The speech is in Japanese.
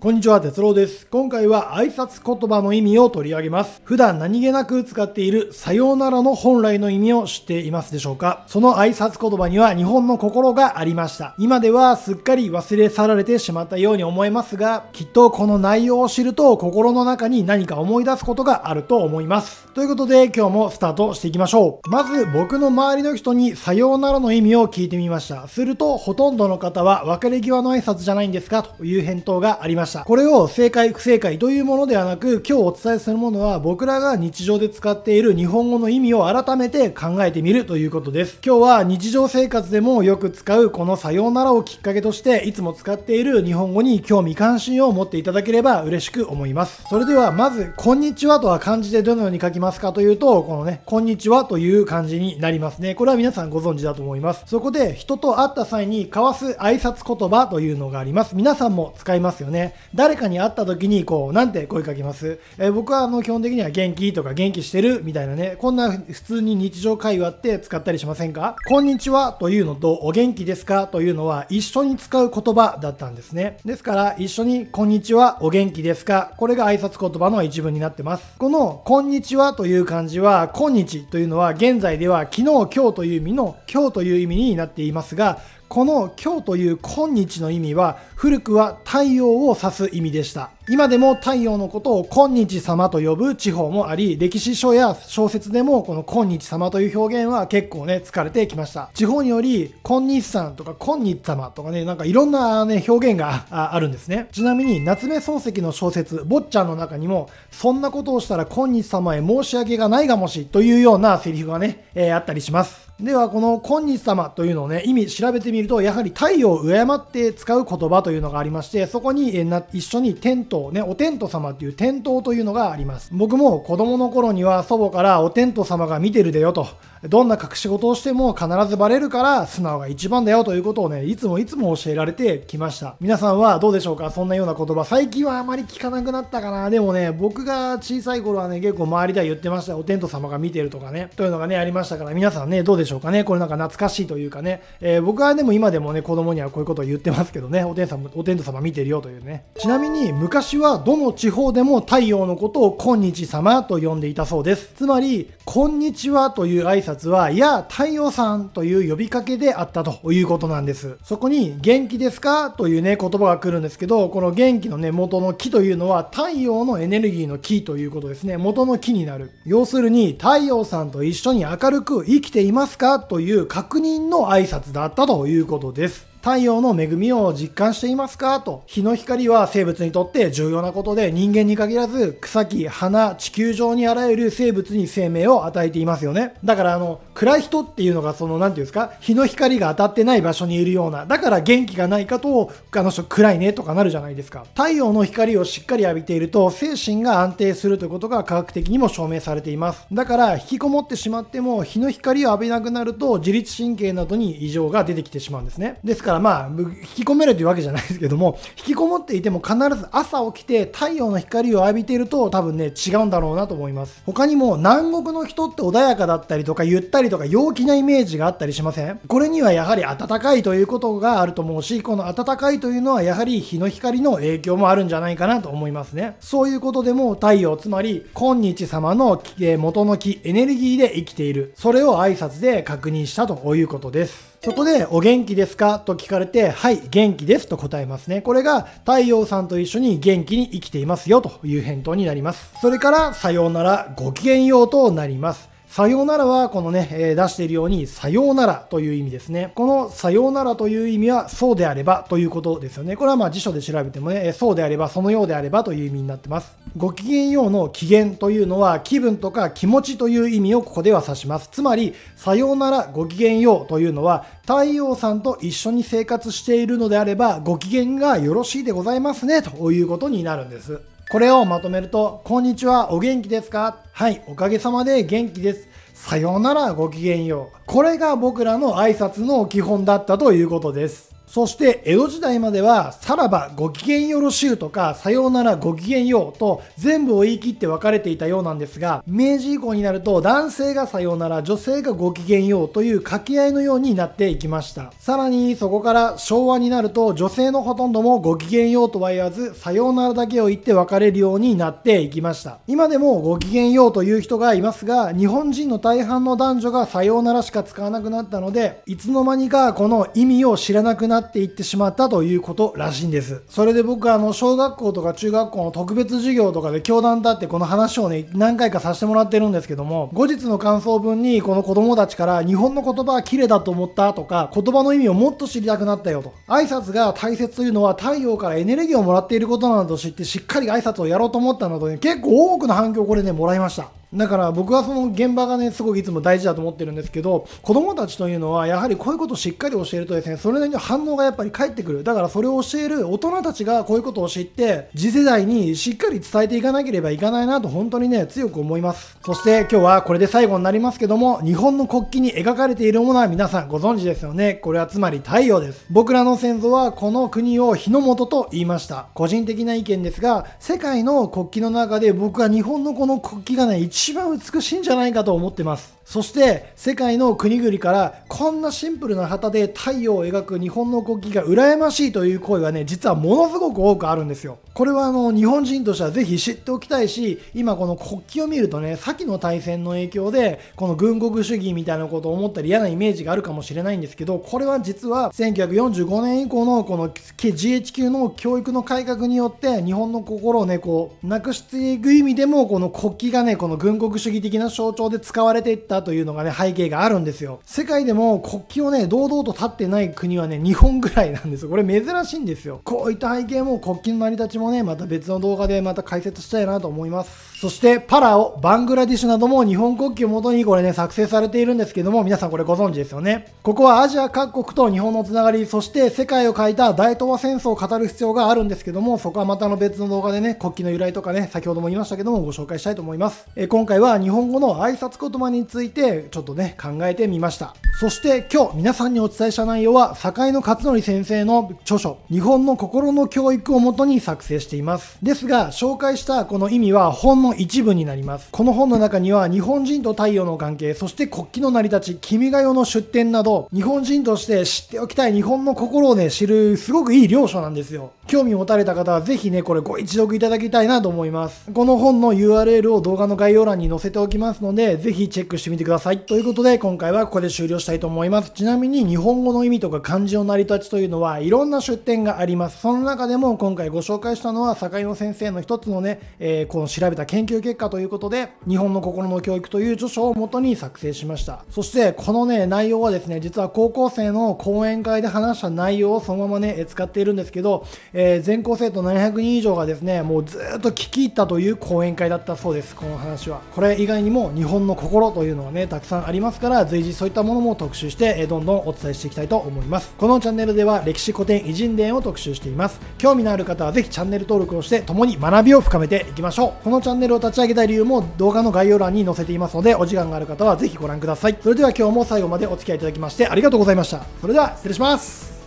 こんにちは、哲郎です。今回は挨拶言葉の意味を取り上げます。普段何気なく使っているさようならの本来の意味を知っていますでしょうかその挨拶言葉には日本の心がありました。今ではすっかり忘れ去られてしまったように思えますが、きっとこの内容を知ると心の中に何か思い出すことがあると思います。ということで今日もスタートしていきましょう。まず僕の周りの人にさようならの意味を聞いてみました。するとほとんどの方は別れ際の挨拶じゃないんですかという返答がありました。した。これを正解、不正解というものではなく、今日お伝えするものは僕らが日常で使っている日本語の意味を改めて考えてみるということです。今日は日常生活でもよく使うこのさようならをきっかけとして、いつも使っている日本語に興味関心を持っていただければ嬉しく思います。それではまず、こんにちはとは漢字でどのように書きますかというと、このね、こんにちはという漢字になりますね。これは皆さんご存知だと思います。そこで人と会った際に交わす挨拶言葉というのがあります。皆さんも使いますよね。誰かに会った時にこうなんて声かけます、えー、僕はあの基本的には元気とか元気してるみたいなねこんな普通に日常会話って使ったりしませんかこんにちはというのとお元気ですかというのは一緒に使う言葉だったんですねですから一緒にこんにちはお元気ですかこれが挨拶言葉の一文になってますこのこんにちはという漢字は今日というのは現在では昨日今日という意味の今日という意味になっていますがこの今日という今日の意味は古くは太陽を指す意味でした今でも太陽のことを今日様と呼ぶ地方もあり、歴史書や小説でもこの今日様という表現は結構ね、疲れてきました。地方により、今日さんとか今日様とかね、なんかいろんなね、表現があるんですね。ちなみに、夏目漱石の小説、坊ちゃんの中にも、そんなことをしたら今日様へ申し訳がないがもし、というようなセリフがね、えー、あったりします。では、この今日様というのをね、意味調べてみると、やはり太陽を敬って使う言葉というのがありまして、そこに、えー、一緒に天と灯ね、お天道様っていう天灯というのがあります。僕も子供の頃には祖母からお天道様が見てるでよと、どんな隠し事をしても必ずバレるから素直が一番だよということをね、いつもいつも教えられてきました。皆さんはどうでしょうかそんなような言葉。最近はあまり聞かなくなったかな。でもね、僕が小さい頃はね、結構周りでは言ってました。お天道様が見てるとかね。というのがね、ありましたから、皆さんね、どうでしょうかね。これなんか懐かしいというかね。えー、僕はでも今でもね、子供にはこういうことを言ってますけどね。お天様、お天道様見てるよというね。ちなみに、昔はどの地方でも太陽のことを今日様と呼んでいたそうです。つまり、こんにちはという挨拶拶は、いや、太陽さんという呼びかけであったということなんです。そこに、元気ですかというね、言葉が来るんですけど、この元気のね、元の木というのは、太陽のエネルギーの木ということですね。元の木になる。要するに、太陽さんと一緒に明るく生きていますかという確認の挨拶だったということです。太陽の恵みを実感していますかと。日の光は生物にとって重要なことで、人間に限らず、草木、花、地球上にあらゆる生物に生命を与えていますよね。だから、あの、暗い人っていうのが、その、なんていうんですか、日の光が当たってない場所にいるような、だから元気がないかと、あの人暗いねとかなるじゃないですか。太陽の光をしっかり浴びていると、精神が安定するということが科学的にも証明されています。だから、引きこもってしまっても、日の光を浴びなくなると、自律神経などに異常が出てきてしまうんですね。ですから、まあ引き込めるというわけじゃないですけども引きこもっていても必ず朝起きて太陽の光を浴びていると多分ね違うんだろうなと思います他にも南国の人って穏やかだったりとかゆったりとか陽気なイメージがあったりしませんこれにはやはり暖かいということがあると思うしこの暖かいというのはやはり日の光の影響もあるんじゃないかなと思いますねそういうことでも太陽つまり今日様の元の木エネルギーで生きているそれを挨拶で確認したということですそこで、お元気ですかと聞かれて、はい、元気ですと答えますね。これが、太陽さんと一緒に元気に生きていますよという返答になります。それから、さようなら、ごきげんようとなります。さようならはこのね、え出しているようにさようならという意味ですね。このさようならという意味はそうであればということですよね。これはまあ辞書で調べてもね、そうであればそのようであればという意味になってます。ごきげんようの機嫌というのは気分とか気持ちという意味をここでは指します。つまりさようならごきげんようというのは太陽さんと一緒に生活しているのであればご機嫌がよろしいでございますねということになるんです。これをまとめると、こんにちは、お元気ですかはい、おかげさまで元気です。さようなら、ごきげんよう。これが僕らの挨拶の基本だったということです。そして江戸時代まではさらばご機嫌よろしゅうとかさようならご機嫌ようと全部を言い切って分かれていたようなんですが明治以降になると男性がさようなら女性がご機嫌ようという掛け合いのようになっていきましたさらにそこから昭和になると女性のほとんどもご機嫌ようとは言わずさようならだけを言って別れるようになっていきました今でもご機嫌ようという人がいますが日本人の大半の男女がさようならしか使わなくなったのでいつの間にかこの意味を知らなくなってなっていってしまったということらしいんです。それで僕はあの小学校とか中学校の特別授業とかで教団立ってこの話をね何回かさせてもらってるんですけども後日の感想文にこの子供たちから日本の言葉は綺麗だと思ったとか言葉の意味をもっと知りたくなったよと挨拶が大切というのは太陽からエネルギーをもらっていることなどと知ってしっかり挨拶をやろうと思ったのとね結構多くの反響をこれねもらいました。だから僕はその現場がねすごくいつも大事だと思ってるんですけど子供たちというのはやはりこういうことをしっかり教えるとですねそれなりの反応がやっぱり返ってくるだからそれを教える大人たちがこういうことを知って次世代にしっかり伝えていかなければいかないなと本当にね強く思いますそして今日はこれで最後になりますけども日本の国旗に描かれているものは皆さんご存知ですよねこれはつまり太陽です僕らの先祖はこの国を日の元と言いました個人的な意見ですが世界の国旗の中で僕は日本のこの国旗がね一一番美しいんじゃないかと思ってますそして世界の国々からこんなシンプルな旗で太陽を描く日本の国旗が羨ましいという声がね実はものすごく多くあるんですよこれはあの日本人としてはぜひ知っておきたいし今この国旗を見るとね先の大戦の影響でこの軍国主義みたいなことを思ったり嫌なイメージがあるかもしれないんですけどこれは実は1945年以降のこの GHQ の教育の改革によって日本の心をねこうなくしていく意味でもこの国旗がねこの軍軍国主義的な象徴で使われていったというのがね、背景があるんですよ。世界でも国旗をね、堂々と立ってない国はね、日本ぐらいなんですよ。これ珍しいんですよ。こういった背景も国旗の成り立ちもね、また別の動画でまた解説したいなと思います。そして、パラオ、バングラディッシュなども日本国旗をもとにこれね、作成されているんですけども、皆さんこれご存知ですよね。ここはアジア各国と日本のつながり、そして世界を変えた大東亜戦争を語る必要があるんですけども、そこはまたの別の動画でね、国旗の由来とかね、先ほども言いましたけども、ご紹介したいと思います。え今回は日本語の挨拶言葉についてちょっとね考えてみましたそして今日皆さんにお伝えした内容は坂井の勝則先生の著書日本の心の教育をもとに作成していますですが紹介したこの意味は本の一部になりますこの本の中には日本人と太陽の関係そして国旗の成り立ち君が代の出典など日本人として知っておきたい日本の心をね知るすごくいい領書なんですよ興味持たれた方はぜひね、これご一読いただきたいなと思います。この本の URL を動画の概要欄に載せておきますので、ぜひチェックしてみてください。ということで、今回はここで終了したいと思います。ちなみに日本語の意味とか漢字の成り立ちというのはいろんな出典があります。その中でも今回ご紹介したのは、坂野先生の一つのね、えー、この調べた研究結果ということで、日本の心の教育という著書をもとに作成しました。そして、このね、内容はですね、実は高校生の講演会で話した内容をそのままね、使っているんですけど、えー、全校生徒700人以上がですねもうずっと聞き入ったという講演会だったそうですこの話はこれ以外にも日本の心というのはねたくさんありますから随時そういったものも特集して、えどんどんお伝えしていきたいと思いますこのチャンネルでは歴史古典偉人伝を特集しています興味のある方はぜひチャンネル登録をして共に学びを深めていきましょうこのチャンネルを立ち上げた理由も動画の概要欄に載せていますのでお時間がある方はぜひご覧くださいそれでは今日も最後までお付き合いいただきましてありがとうございましたそれでは失礼します